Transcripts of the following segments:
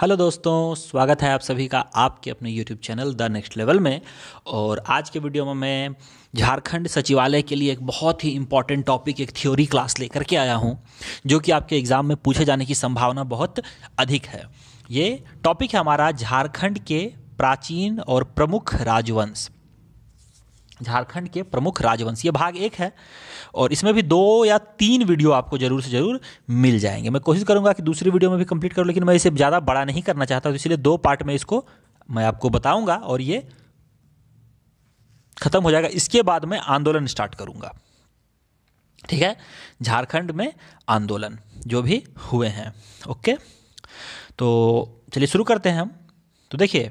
hello दोस्तों स्वागत है आप सभी का आपके अपने YouTube channel the next level में और आज के वीडियो में मैं झारखंड सचिवालय के लिए एक बहुत ही इम्पॉर्टेंट टॉपिक एक थ्योरी क्लास लेकर के आया हूं जो कि आपके एग्ज़ाम में पूछे जाने की संभावना बहुत अधिक है ये टॉपिक है हमारा झारखंड के प्राचीन और प्रमुख राजवंश झारखंड के प्रमुख राजवंश ये भाग एक है और इसमें भी दो या तीन वीडियो आपको जरूर से जरूर मिल जाएंगे मैं कोशिश करूंगा कि दूसरी वीडियो में भी कंप्लीट करूँ लेकिन मैं इसे ज़्यादा बड़ा नहीं करना चाहता तो इसलिए दो पार्ट में इसको मैं आपको बताऊँगा और ये ख़त्म हो जाएगा इसके बाद मैं आंदोलन स्टार्ट करूँगा ठीक है झारखंड में आंदोलन जो भी हुए हैं ओके तो चलिए शुरू करते हैं हम तो देखिए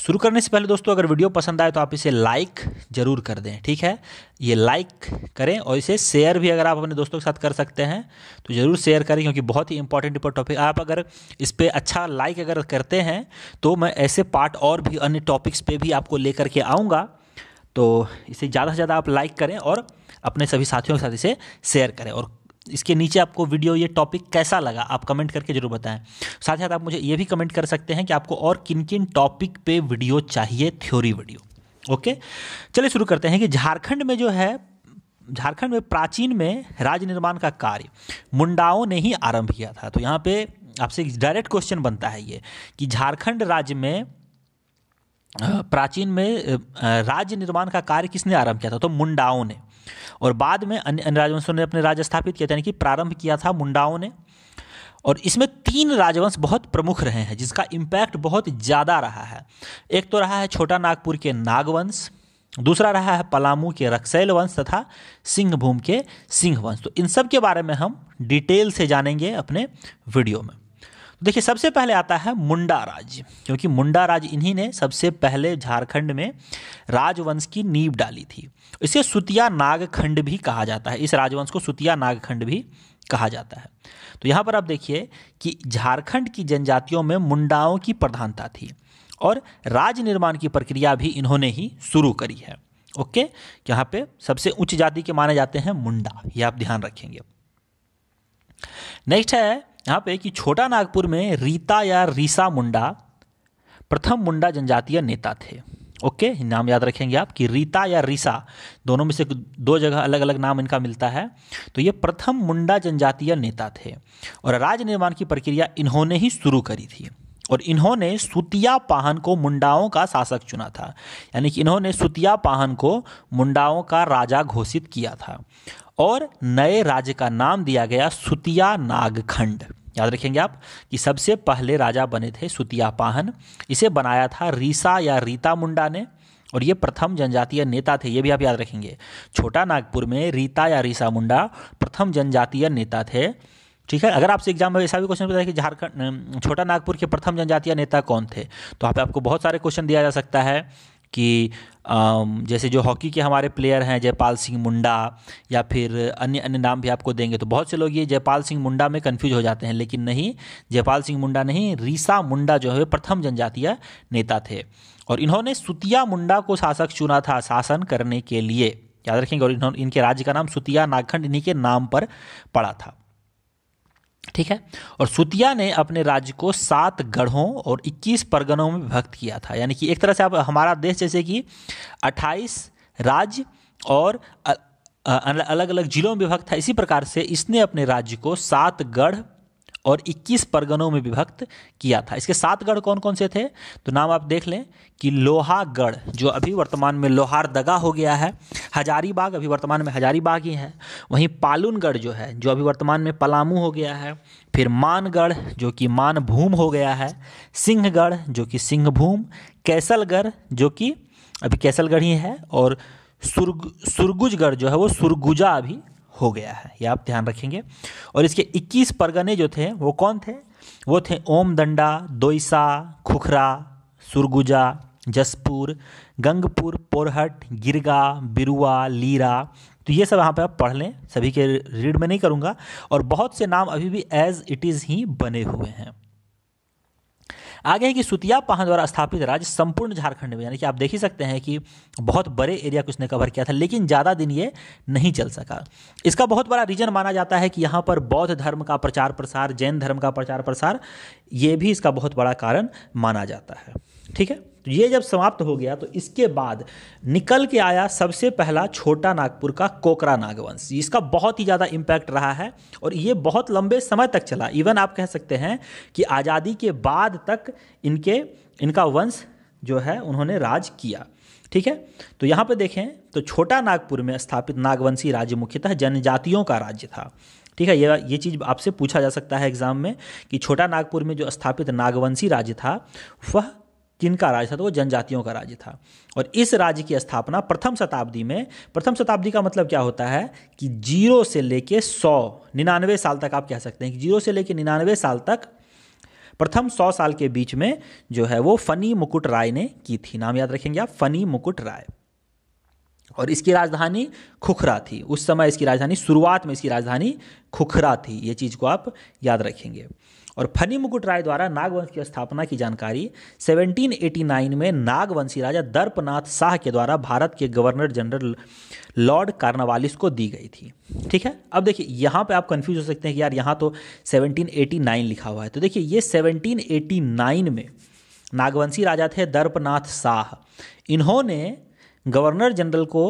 शुरू करने से पहले दोस्तों अगर वीडियो पसंद आए तो आप इसे लाइक ज़रूर कर दें ठीक है ये लाइक करें और इसे शेयर भी अगर आप अपने दोस्तों के साथ कर सकते हैं तो ज़रूर शेयर करें क्योंकि बहुत ही इंपॉर्टेंट इंपॉर्ट टॉपिक आप अगर इस पर अच्छा लाइक अगर करते हैं तो मैं ऐसे पार्ट और भी अन्य टॉपिक्स पर भी आपको ले करके आऊँगा तो इसे ज़्यादा से ज़्यादा आप लाइक करें और अपने सभी साथियों के साथ इसे शेयर करें और इसके नीचे आपको वीडियो ये टॉपिक कैसा लगा आप कमेंट करके जरूर बताएं साथ ही साथ आप मुझे ये भी कमेंट कर सकते हैं कि आपको और किन किन टॉपिक पे वीडियो चाहिए थ्योरी वीडियो ओके चलिए शुरू करते हैं कि झारखंड में जो है झारखंड में प्राचीन में राज निर्माण का कार्य मुंडाओं ने ही आरंभ किया था तो यहाँ पे आपसे डायरेक्ट क्वेश्चन बनता है ये कि झारखंड राज्य में प्राचीन में राज्य निर्माण का कार्य किसने आरंभ किया था तो मुंडाओं ने और बाद में अन्य अन्य राजवंशों ने अपने राज्य स्थापित किया यानी कि प्रारंभ किया था मुंडाओं ने और इसमें तीन राजवंश बहुत प्रमुख रहे हैं जिसका इम्पैक्ट बहुत ज़्यादा रहा है एक तो रहा है छोटा नागपुर के नागवंश दूसरा रहा है पलामू के रक्सैल वंश तथा सिंहभूम के सिंह वंश तो इन सब के बारे में हम डिटेल से जानेंगे अपने वीडियो में देखिए सबसे पहले आता है मुंडा राज क्योंकि मुंडा राज इन्हीं ने सबसे पहले झारखंड में राजवंश की नींव डाली थी इसे सुतिया नागखंड भी कहा जाता है इस राजवंश को सुतिया नागखंड भी कहा जाता है तो यहाँ पर आप देखिए कि झारखंड की जनजातियों में मुंडाओं की प्रधानता थी और राज निर्माण की प्रक्रिया भी इन्होंने ही शुरू करी है ओके यहाँ पे सबसे उच्च जाति के माने जाते हैं मुंडा ये आप ध्यान रखेंगे नेक्स्ट है यहाँ पे कि छोटा नागपुर में रीता या रीसा मुंडा प्रथम मुंडा जनजातीय नेता थे ओके नाम याद रखेंगे आप कि रीता या रीसा दोनों में से दो जगह अलग अलग नाम इनका मिलता है तो ये प्रथम मुंडा जनजातीय नेता थे और राज्य निर्माण की प्रक्रिया इन्होंने ही शुरू करी थी और इन्होंने सुतिया पाहन को मुंडाओं का शासक चुना था यानी कि इन्होंने सुतिया पाहन को मुंडाओं का राजा घोषित किया था और नए राज्य का नाम दिया गया सुतिया नागखंड याद रखेंगे आप कि सबसे पहले राजा बने थे सुतिया पाहन इसे बनाया था रीसा या रीता मुंडा ने और ये प्रथम जनजातीय नेता थे ये भी आप याद रखेंगे छोटा नागपुर में रीता या रीसा मुंडा प्रथम जनजातीय नेता थे ठीक है अगर आपसे एग्जाम में ऐसा भी क्वेश्चन पूछा कि झारखंड छोटा नागपुर के प्रथम जनजातीय नेता कौन थे तो वहाँ पे आपको बहुत सारे क्वेश्चन दिया जा सकता है कि जैसे जो हॉकी के हमारे प्लेयर हैं जयपाल सिंह मुंडा या फिर अन्य अन्य नाम भी आपको देंगे तो बहुत से लोग ये जयपाल सिंह मुंडा में कन्फ्यूज हो जाते हैं लेकिन नहीं जयपाल सिंह मुंडा नहीं रीसा मुंडा जो है प्रथम जनजातीय नेता थे और इन्होंने सुतिया मुंडा को शासक चुना था शासन करने के लिए याद रखेंगे और इन्होंने इनके राज्य का नाम सुतिया नागखंड इन्हीं के नाम पर पड़ा था ठीक है और सुतिया ने अपने राज्य को सात गढ़ों और 21 परगनों में विभक्त किया था यानी कि एक तरह से आप हमारा देश जैसे कि 28 राज्य और अलग अलग जिलों में विभक्त था इसी प्रकार से इसने अपने राज्य को सात गढ़ और 21 परगनों में विभक्त किया था इसके सात गढ़ कौन कौन से थे तो नाम आप देख लें कि लोहागढ़ जो अभी वर्तमान में लोहारदगा हो गया है हजारीबाग अभी वर्तमान में हजारीबाग ही है वहीं पालुनगढ़ जो है जो अभी वर्तमान में पलामू हो गया है फिर मानगढ़ जो कि मानभूम हो गया है सिंहगढ़ जो कि सिंहभूम कैसलगढ़ जो कि अभी कैसलगढ़ ही है और सुरगुजगढ़ जो है वो सुरगुजा अभी हो गया है यह आप ध्यान रखेंगे और इसके 21 परगने जो थे वो कौन थे वो थे ओम दंडा दोईसा खुखरा सुरगुजा जसपुर गंगपुर पोरहट गिरगा बिरुआ लीरा तो ये सब यहाँ पे आप पढ़ लें सभी के रीड में नहीं करूँगा और बहुत से नाम अभी भी एज इट इज़ ही बने हुए हैं आगे है कि सुतिया पहा द्वारा स्थापित राज्य संपूर्ण झारखंड में यानी कि आप देख ही सकते हैं कि बहुत बड़े एरिया को इसने कवर किया था लेकिन ज़्यादा दिन ये नहीं चल सका इसका बहुत बड़ा रीजन माना जाता है कि यहाँ पर बौद्ध धर्म का प्रचार प्रसार जैन धर्म का प्रचार प्रसार ये भी इसका बहुत बड़ा कारण माना जाता है ठीक है तो ये जब समाप्त हो गया तो इसके बाद निकल के आया सबसे पहला छोटा नागपुर का कोकरा नागवंश इसका बहुत ही ज़्यादा इम्पैक्ट रहा है और ये बहुत लंबे समय तक चला इवन आप कह सकते हैं कि आज़ादी के बाद तक इनके इनका वंश जो है उन्होंने राज किया ठीक है तो यहाँ पर देखें तो छोटा नागपुर में स्थापित नागवंशी राज्य मुख्यतः जनजातियों का राज्य था ठीक है ये ये चीज़ आपसे पूछा जा सकता है एग्जाम में कि छोटा नागपुर में जो स्थापित नागवंशी राज्य था वह किन का राज्य था तो वो जनजातियों का राज्य था और इस राज्य की स्थापना प्रथम शताब्दी में प्रथम शताब्दी का मतलब क्या होता है कि जीरो से लेके सौ निन्यानवे साल तक आप कह सकते हैं कि जीरो से लेके निन्यानवे साल तक प्रथम सौ साल के बीच में जो है वो फनी मुकुट राय ने की थी नाम याद रखेंगे आप फनी मुकुट राय और इसकी राजधानी खुखरा थी उस समय इसकी राजधानी शुरुआत में इसकी राजधानी खुखरा थी ये चीज़ को आप याद रखेंगे और फनी मुकुट राय द्वारा नागवंश की स्थापना की जानकारी 1789 में नागवंशी राजा दर्पनाथ शाह के द्वारा भारत के गवर्नर जनरल लॉर्ड कार्नवालिस को दी गई थी ठीक है अब देखिए यहाँ पे आप कंफ्यूज हो सकते हैं कि यार यहाँ तो 1789 लिखा हुआ है तो देखिए ये 1789 में नागवंशी राजा थे दर्पनाथ शाह इन्होंने गवर्नर जनरल को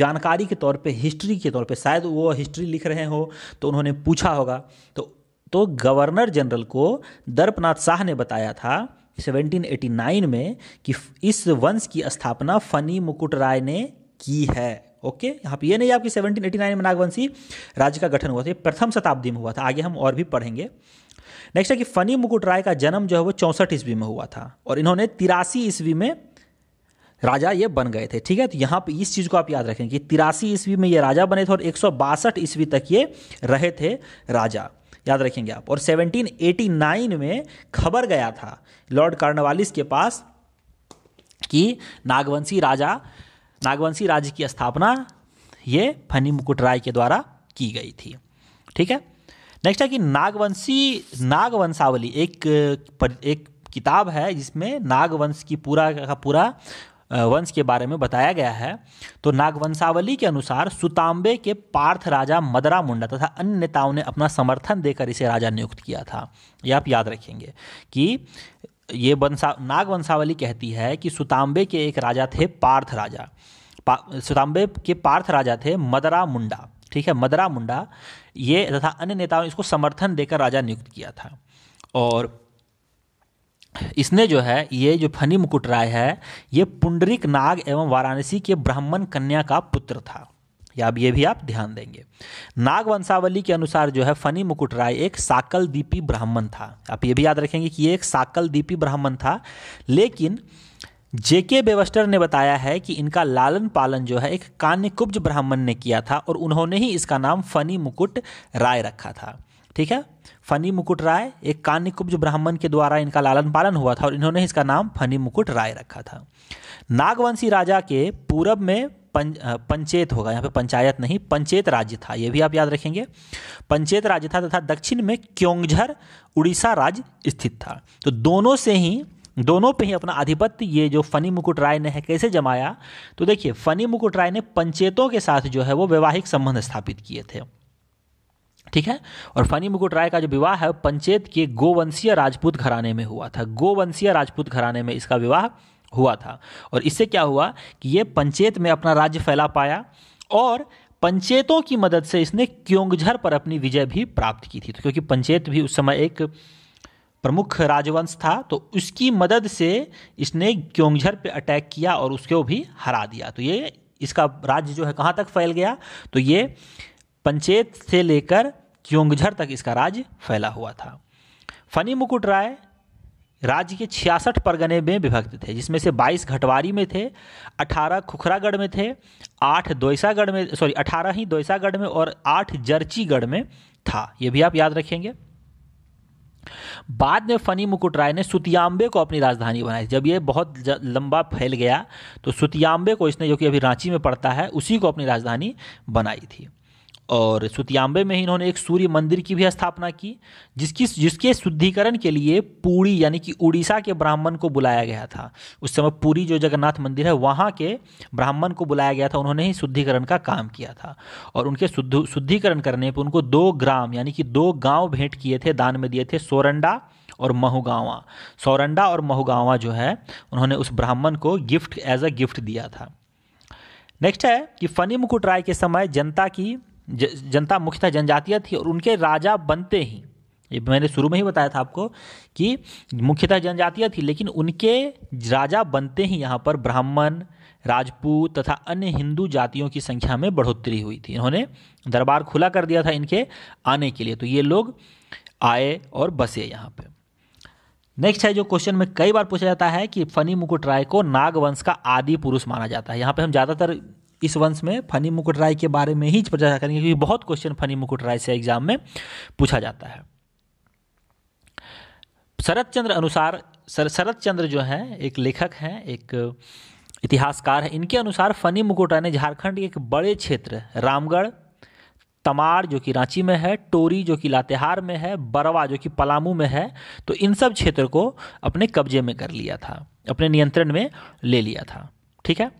जानकारी के तौर पे हिस्ट्री के तौर पे शायद वो हिस्ट्री लिख रहे हो तो उन्होंने पूछा होगा तो तो गवर्नर जनरल को दर्पनाथ शाह ने बताया था 1789 में कि इस वंश की स्थापना फनी मुकुट राय ने की है ओके यहाँ पर ये नहीं आपकी 1789 में नागवंशी राज्य का गठन हुआ था प्रथम शताब्दी में हुआ था आगे हम और भी पढ़ेंगे नेक्स्ट है कि फनी मुकुट राय का जन्म जो है वो चौंसठ ईस्वी में हुआ था और इन्होंने तिरासी ईस्वी में राजा ये बन गए थे ठीक है तो यहाँ पे इस चीज़ को आप याद रखें कि तिरासी ईस्वी में ये राजा बने थे और एक ईस्वी तक ये रहे थे राजा याद रखेंगे आप और 1789 में खबर गया था लॉर्ड कार्नवालिस के पास कि नागवंशी राजा नागवंशी राज्य की स्थापना ये फनी मुकुट राय के द्वारा की गई थी ठीक है नेक्स्ट है कि नागवंशी नागवंशावली एक एक किताब है जिसमें नागवंश की पूरा का पूरा वंश के बारे में बताया गया है तो नागवंशावली के अनुसार सुतांबे के पार्थ राजा मदरा मुंडा तथा अन्य नेताओं ने अपना समर्थन देकर इसे राजा नियुक्त किया था यह आप याद रखेंगे कि ये वंशा नागवंशावली कहती है कि सुतांबे के एक राजा थे पार्थ राजा पा, सुतांबे के पार्थ राजा थे मदरा मुंडा ठीक है मदरा मुंडा ये तथा अन्य नेताओं ने इसको समर्थन देकर राजा नियुक्त किया था और इसने जो है ये जो फनी मुकुट राय है ये पुंडरिक नाग एवं वाराणसी के ब्राह्मण कन्या का पुत्र था या अब ये भी आप ध्यान देंगे नाग वंशावली के अनुसार जो है फनी मुकुट राय एक साकल दीपी ब्राह्मण था आप ये भी याद रखेंगे कि ये एक साकल दीपी ब्राह्मण था लेकिन जेके बेवस्टर ने बताया है कि इनका लालन पालन जो है एक कान्यकुब्ज ब्राह्मण ने किया था और उन्होंने ही इसका नाम फनी मुकुट राय रखा था ठीक है फनी मुकुट राय एक कान्यकुब्ज ब्राह्मण के द्वारा इनका लालन पालन हुआ था और इन्होंने इसका नाम फनी मुकुट राय रखा था नागवंशी राजा के पूरब में पंच पंचेत होगा यहाँ पे पंचायत नहीं पंचेत राज्य था ये भी आप याद रखेंगे पंचेत राज्य था तथा दक्षिण में क्योंझर उड़ीसा राज्य स्थित था तो दोनों से ही दोनों पे ही अपना आधिपत्य ये जो फनी मुकुट राय ने है कैसे जमाया तो देखिए फनी मुकुट राय ने पंचेतों के साथ जो है वो वैवाहिक संबंध स्थापित किए थे ठीक है और फनी मुकुट राय का जो विवाह है पंचेत के गोवंशीय राजपूत घराने में हुआ था गोवंशीय राजपूत घराने में इसका विवाह हुआ था और इससे क्या हुआ कि ये पंचेत में अपना राज्य फैला पाया और पंचेतों की मदद से इसने क्योंगझर पर अपनी विजय भी प्राप्त की थी तो क्योंकि पंचेत भी उस समय एक प्रमुख राजवंश था तो उसकी मदद से इसने क्योंगझर पे अटैक किया और उसको भी हरा दिया तो ये इसका राज्य जो है कहाँ तक फैल गया तो ये पंचेत से लेकर क्योंगझर तक इसका राज फैला हुआ था फनी मुकुट राय राज्य के छियासठ परगने में विभक्त थे जिसमें से 22 घटवारी में थे 18 खुखरागढ़ में थे 8 दोसागढ़ में सॉरी 18 ही दोसागढ़ में और 8 जर्चीगढ़ में था ये भी आप याद रखेंगे बाद में फनी मुकुट राय ने सुतियांबे को अपनी राजधानी बनाई जब ये बहुत लंबा फैल गया तो सुतियांबे को इसने जो कि अभी रांची में पड़ता है उसी को अपनी राजधानी बनाई थी और सुतियांबे में ही इन्होंने एक सूर्य मंदिर की भी स्थापना की जिसकी जिसके शुद्धिकरण के लिए पूरी यानी कि उड़ीसा के ब्राह्मण को बुलाया गया था उस समय पूरी जो जगन्नाथ मंदिर है वहाँ के ब्राह्मण को बुलाया गया था उन्होंने ही शुद्धिकरण का काम किया था और उनके शुद्ध शुद्धिकरण करने पर उनको दो ग्राम यानी कि दो गाँव भेंट किए थे दान में दिए थे सोरंडा और महुगावा सौरंडा और महुगावा जो है उन्होंने उस ब्राह्मण को गिफ्ट एज अ गिफ्ट दिया था नेक्स्ट है कि फनी मुकुट राय के समय जनता की जनता मुख्यतः जनजातीय थी और उनके राजा बनते ही ये मैंने शुरू में ही बताया था आपको कि मुख्यतः जनजातीय थी लेकिन उनके राजा बनते ही यहाँ पर ब्राह्मण राजपूत तथा अन्य हिंदू जातियों की संख्या में बढ़ोतरी हुई थी इन्होंने दरबार खुला कर दिया था इनके आने के लिए तो ये लोग आए और बसे यहाँ पे नेक्स्ट है जो क्वेश्चन में कई बार पूछा जाता है कि फनी मुकुट राय को नागवंश का आदि पुरुष माना जाता है यहाँ पे हम ज़्यादातर इस वंश में फनी मुकुट राय के बारे में ही चर्चा करेंगे क्योंकि बहुत क्वेश्चन फनी मुकुट राय से एग्जाम में पूछा जाता है शरद चंद्र अनुसार शरद चंद्र जो हैं एक लेखक हैं एक इतिहासकार हैं इनके अनुसार फनी मुकुट राय ने झारखंड के एक बड़े क्षेत्र रामगढ़ तमाड़ जो कि रांची में है टोरी जो कि लातेहार में है बरवा जो कि पलामू में है तो इन सब क्षेत्र को अपने कब्जे में कर लिया था अपने नियंत्रण में ले लिया था ठीक है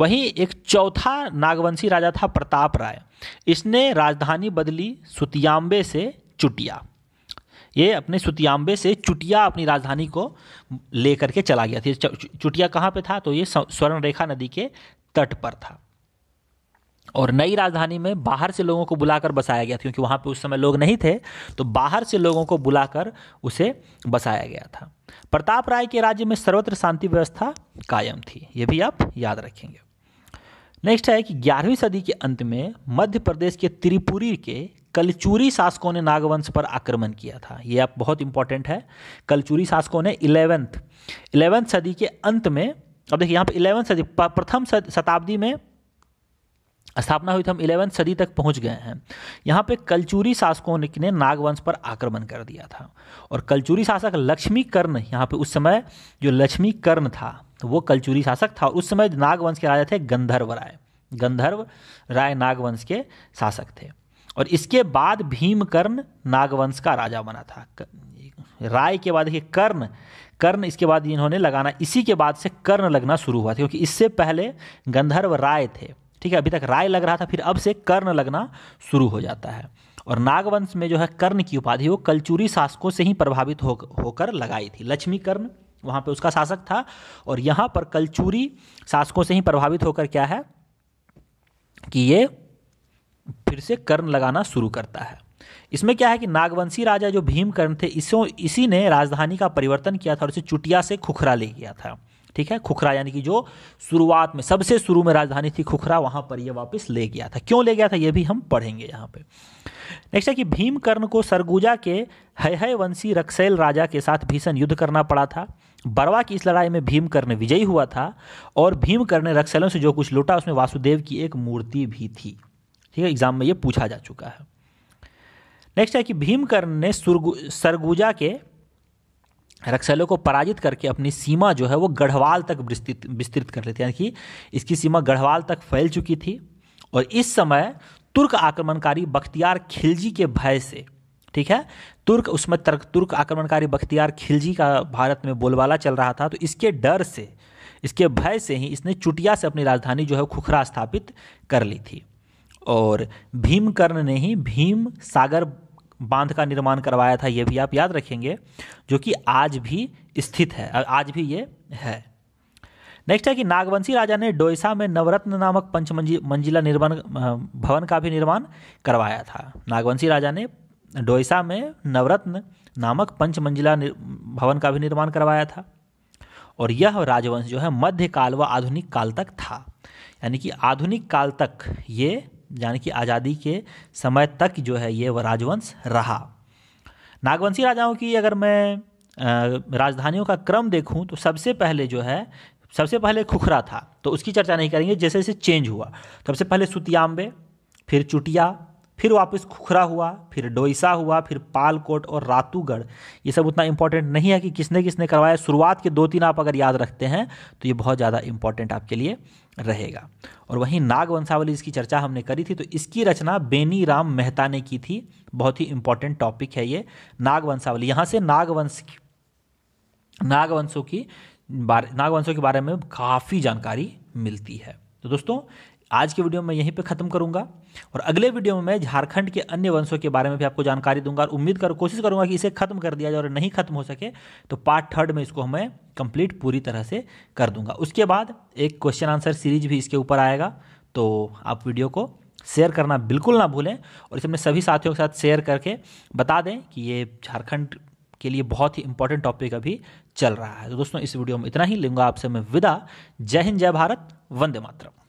वहीं एक चौथा नागवंशी राजा था प्रताप राय इसने राजधानी बदली सुतियांबे से चुटिया ये अपने सुतियांबे से चुटिया अपनी राजधानी को लेकर के चला गया था चुटिया कहाँ पे था तो ये स्वर्ण रेखा नदी के तट पर था और नई राजधानी में बाहर से लोगों को बुलाकर बसाया गया था क्योंकि वहाँ पे उस समय लोग नहीं थे तो बाहर से लोगों को बुलाकर उसे बसाया गया था प्रताप राय के राज्य में सर्वत्र शांति व्यवस्था कायम थी ये भी आप याद रखेंगे नेक्स्ट है कि ग्यारहवीं सदी के अंत में मध्य प्रदेश के त्रिपुरी के कलचूरी शासकों ने नागवंश पर आक्रमण किया था ये आप बहुत इंपॉर्टेंट है कलचूरी शासकों ने इलेवेंथ इलेवेंथ सदी के अंत में अब देखिए यहाँ पर इलेवेंथ सदी प्रथम शताब्दी में स्थापना हुई थी हम इलेवेंथ सदी तक पहुँच गए हैं यहाँ पे कलचूरी शासकों ने नागवंश पर आक्रमण कर दिया था और कलचूरी शासक लक्ष्मी कर्ण यहाँ पे उस समय जो लक्ष्मी कर्ण था तो वो कलचुरी शासक था उस समय नागवंश के राजा थे गंधर्व राय गंधर्व राय नागवंश के शासक थे और इसके बाद भीमकर्ण नागवंश का राजा बना था राय के बाद देखिए कर्ण कर्ण इसके बाद इन्होंने लगाना इसी के बाद से कर्ण लगना शुरू हुआ था क्योंकि इससे पहले गंधर्व राय थे ठीक है अभी तक राय लग रहा था फिर अब से कर्ण लगना शुरू हो जाता है और नागवंश में जो है कर्ण की उपाधि वो कलचुरी शासकों से ही प्रभावित हो होकर लगाई थी लक्ष्मी कर्ण वहाँ पे उसका शासक था और यहाँ पर कलचूरी शासकों से ही प्रभावित होकर क्या है कि ये फिर से कर्ण लगाना शुरू करता है इसमें क्या है कि नागवंशी राजा जो भीमकर्ण थे इसो इसी ने राजधानी का परिवर्तन किया था और इसे चुटिया से खुखरा ले गया था ठीक है खुखरा यानी कि जो शुरुआत में सबसे शुरू में राजधानी थी खुखरा वहां पर ये वापस ले गया था क्यों ले गया था ये भी हम पढ़ेंगे यहाँ पे नेक्स्ट है कि भीमकर्ण को सरगुजा के हय हय वंशी रक्सैल राजा के साथ भीषण युद्ध करना पड़ा था बरवा की इस लड़ाई में भीमकर विजयी हुआ था और भीमकर ने रक्सलों से जो कुछ लूटा उसमें वासुदेव की एक मूर्ति भी थी ठीक है एग्जाम में ये पूछा जा चुका है नेक्स्ट है कि भीमकर्ण ने सरगुजा के रक्सलों को पराजित करके अपनी सीमा जो है वो गढ़वाल तक विस्तृत विस्तृत कर लेते हैं कि इसकी सीमा गढ़वाल तक फैल चुकी थी और इस समय तुर्क आक्रमणकारी बख्तियार खिलजी के भय से ठीक है तुर्क उसमें तर्क तुर्क आक्रमणकारी बख्तियार खिलजी का भारत में बोलबाला चल रहा था तो इसके डर से इसके भय से ही इसने चुटिया से अपनी राजधानी जो है खुखरा स्थापित कर ली थी और भीमकर्ण ने ही भीम सागर बांध का निर्माण करवाया था ये भी आप याद रखेंगे जो कि आज भी स्थित है आज भी ये है नेक्स्ट है कि नागवंशी राजा ने डोयसा में नवरत्न नामक पंचमंजी मंजिला निर्माण भवन का भी निर्माण करवाया था नागवंशी राजा ने डोईसा में नवरत्न नामक पंचमंजिला भवन का भी निर्माण करवाया था और यह राजवंश जो है मध्यकाल व आधुनिक काल तक था यानी कि आधुनिक काल तक ये यानी कि आज़ादी के समय तक जो है ये वह राजवंश रहा नागवंशी राजाओं की अगर मैं राजधानियों का क्रम देखूं तो सबसे पहले जो है सबसे पहले खुखरा था तो उसकी चर्चा नहीं करेंगे जैसे जैसे चेंज हुआ सबसे पहले सुतियाम्बे फिर चुटिया फिर वापस खुखरा हुआ फिर डोईसा हुआ फिर पालकोट और रातूगढ़ ये सब उतना इंपॉर्टेंट नहीं है कि किसने किसने करवाया शुरुआत के दो तीन आप अगर याद रखते हैं तो ये बहुत ज़्यादा इंपॉर्टेंट आपके लिए रहेगा और वहीं नाग वंशावली इसकी चर्चा हमने करी थी तो इसकी रचना बेनी राम मेहता ने की थी बहुत ही इंपॉर्टेंट टॉपिक है ये नाग वंशावली यहाँ से नागवंश की नागवंशों की बारे नागवंशों के बारे में काफ़ी जानकारी मिलती है तो दोस्तों आज की वीडियो में यहीं पे ख़त्म करूंगा और अगले वीडियो में मैं झारखंड के अन्य वंशों के बारे में भी आपको जानकारी दूंगा और उम्मीद कर कोशिश करूंगा कि इसे खत्म कर दिया जाए और नहीं खत्म हो सके तो पार्ट थर्ड में इसको हमें कंप्लीट पूरी तरह से कर दूंगा उसके बाद एक क्वेश्चन आंसर सीरीज भी इसके ऊपर आएगा तो आप वीडियो को शेयर करना बिल्कुल ना भूलें और इसमें सभी साथियों के साथ शेयर करके बता दें कि ये झारखंड के लिए बहुत ही इंपॉर्टेंट टॉपिक अभी चल रहा है तो दोस्तों इस वीडियो में इतना ही लूँगा आपसे मैं विदा जय हिंद जय भारत वंदे मातरम